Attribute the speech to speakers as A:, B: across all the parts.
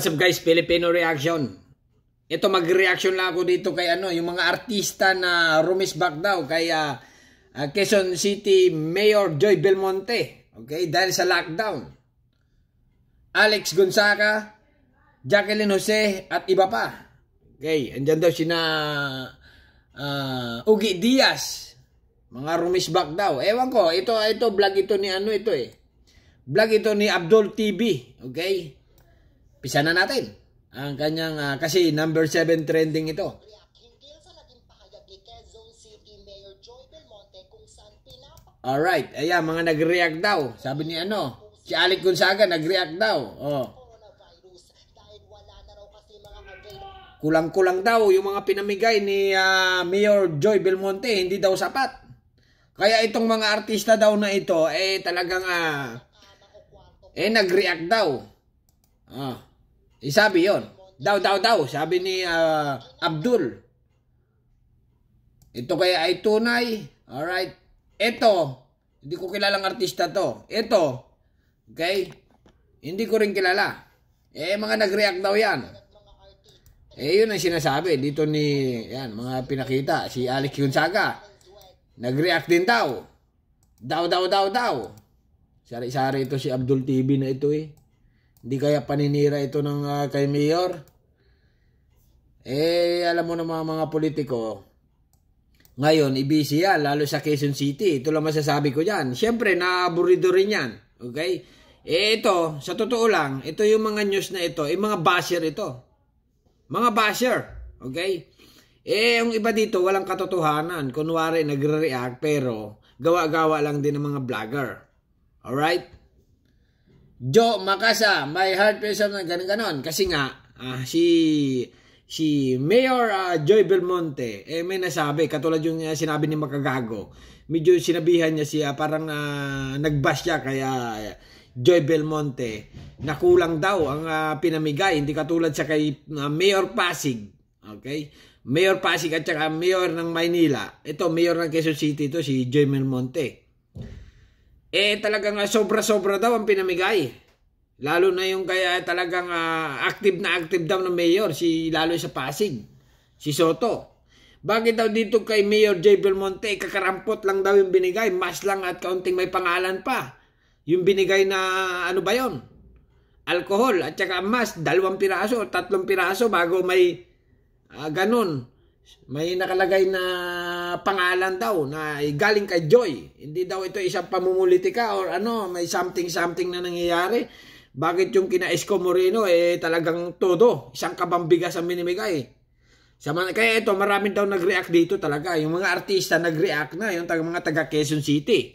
A: What's up guys, Filipino Reaction. Ito mag-reaction lang ako dito kay ano, yung mga artista na rumis back daw kay uh, Quezon City Mayor Joy Belmonte. Okay, dahil sa lockdown. Alex Gonzaga, Jacqueline Jose at iba pa. Okay, andyan daw sina uh, Ugi Diaz. Mga rumis back daw. Ewan ko, ito ito vlog ito ni ano ito eh. Vlog ito ni Abdul TV, okay? Pisa na natin ang kanyang, uh, kasi number 7 trending ito. Alright, ayan, mga nag-react daw. Sabi ni ano, si Alec Gonzaga nag-react daw. Oh. Kulang-kulang daw yung mga pinamigay ni uh, Mayor Joy Belmonte, hindi daw sapat. Kaya itong mga artista daw na ito, eh talagang, uh, eh nag-react daw. Ah. Oh. Isabi eh, yon. Daw, daw, daw. Sabi ni uh, Abdul. Ito kaya ay tunay. All right. Ito. Hindi ko kilalang artista to. Ito. Okay? Hindi ko rin kilala. Eh, mga nag-react daw yan. Eh, yun ang sinasabi. Dito ni, yan, mga pinakita. Si Alex Gonzaga. Nag-react din daw. Daw, daw, daw, daw. Sari-sari ito si Abdul TV na ito eh. Hindi kaya paninira ito ng uh, kay Mayor? Eh, alam mo naman mga politiko, ngayon, ibisi yan, lalo sa Quezon City. Ito lang masasabi ko dyan. Siyempre, naburido rin yan. Okay? Eh, ito, sa totoo lang, ito yung mga news na ito, yung eh, mga basher ito. Mga basher. Okay? Eh, yung iba dito, walang katotohanan. Kunwari, nagre-react, pero gawa-gawa lang din ng mga vlogger. Alright? Joe Makasa, my heart pressure ng ganun-ganon. Kasi nga, uh, si si Mayor uh, Joy Belmonte, eh, may nasabi, katulad yung uh, sinabi ni Makagago, medyo sinabihan niya siya, parang uh, nagbash siya, kaya Joy Belmonte, nakulang daw ang uh, pinamigay, hindi katulad sa kay uh, Mayor Pasig, okay? Mayor Pasig at saka Mayor ng Maynila, ito, Mayor ng Quezon City ito, si Joy Belmonte eh talagang ah, sobra-sobra daw ang pinamigay. Lalo na yung kaya eh, talagang uh, active na active daw ng mayor, si lalo sa Pasig, si Soto. Bakit daw dito kay Mayor J. Belmonte, kakarampot lang daw yung binigay, mas lang at kaunting may pangalan pa. Yung binigay na ano ba yon? Alkohol at saka mas, dalawang piraso o tatlong piraso bago may uh, ganun. May nakalagay na pangalan daw na galing kay Joy. Hindi daw ito isang pamumulitika or ano, may something-something na nangyayari. Bakit yung kina Esco Moreno eh talagang todo, isang kabambigas ang minimigay. Sa man kaya ito, maraming daw nag-react dito talaga. Yung mga artista nag-react na, yung taga, mga taga Quezon City.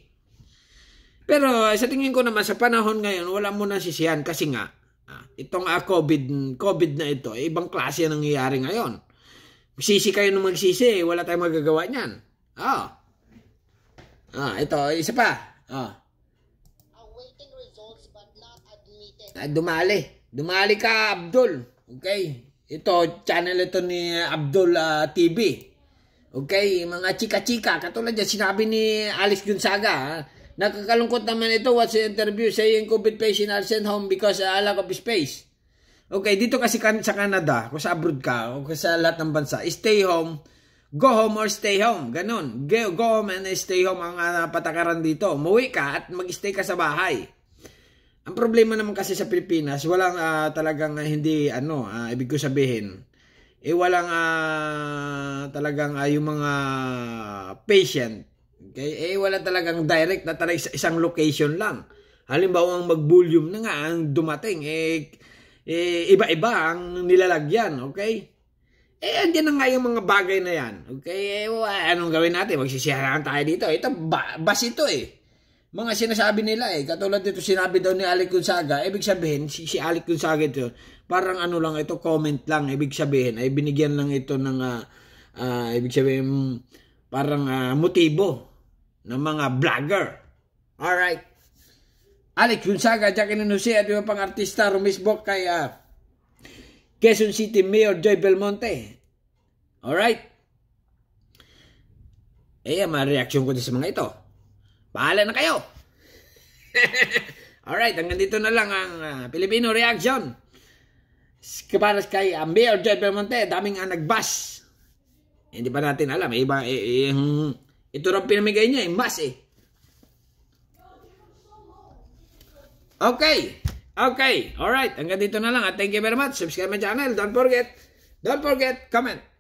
A: Pero eh, sa tingin ko naman sa panahon ngayon, wala mo na sisiyan kasi nga, ah, itong ah, COVID, COVID na ito, eh, ibang klase ang nangyayari ngayon. Sisi kayo nung magsisi, wala tayong magagawa niyan. Ah. Oh. Ah, ito, isa pa. Ah. Awaiting results but not admitted. Ah, dumali. Dumali ka, Abdul. Okay. Ito, channel ito ni Abdul uh, ah, TV. Okay, mga chika-chika. Katulad yan, sinabi ni Alice Gonzaga. Ha? Nakakalungkot naman ito. What's the interview saying COVID patient are sent home because uh, lack of space? Okay, dito kasi sa Canada, kung sa abroad ka, o sa lahat ng bansa, stay home, go home or stay home. Ganun. Go, home and stay home ang uh, patakaran dito. Muwi ka at mag-stay ka sa bahay. Ang problema naman kasi sa Pilipinas, walang uh, talagang uh, hindi ano, uh, ibig ko sabihin, eh walang uh, talagang uh, yung mga patient. Okay? Eh wala talagang direct na talagang isang location lang. Halimbawa ang mag-volume na nga ang dumating eh eh, iba-iba ang nilalagyan, okay? Eh, andyan na nga yung mga bagay na yan. Okay, eh, anong gawin natin? Magsisirahan tayo dito. Ito, ba, bas ito eh. Mga sinasabi nila eh. Katulad dito, sinabi daw ni Alec Gonzaga. Ibig sabihin, si, si Alec Gonzaga ito, parang ano lang ito, comment lang. Ibig sabihin, ay binigyan lang ito ng, uh, uh, ibig sabihin, parang uh, motibo ng mga vlogger. Alright. Alex Gonzaga, Jacqueline Jose at yung pang artista rumisbok kay uh, Quezon City Mayor Joy Belmonte. Alright? Eh, ang reaction ko din sa mga ito. Bahala na kayo. Alright, hanggang dito na lang ang uh, ah, Filipino reaction. Kaparas kay uh, Mayor Joy Belmonte, daming uh, nag-bash. Hindi pa natin alam. Iba, eh, eh, hmm, ito rin pinamigay niya, eh, mas eh. Okay. Okay. All right. Hanggang dito na lang. At thank you very much. Subscribe my channel. Don't forget. Don't forget. Comment.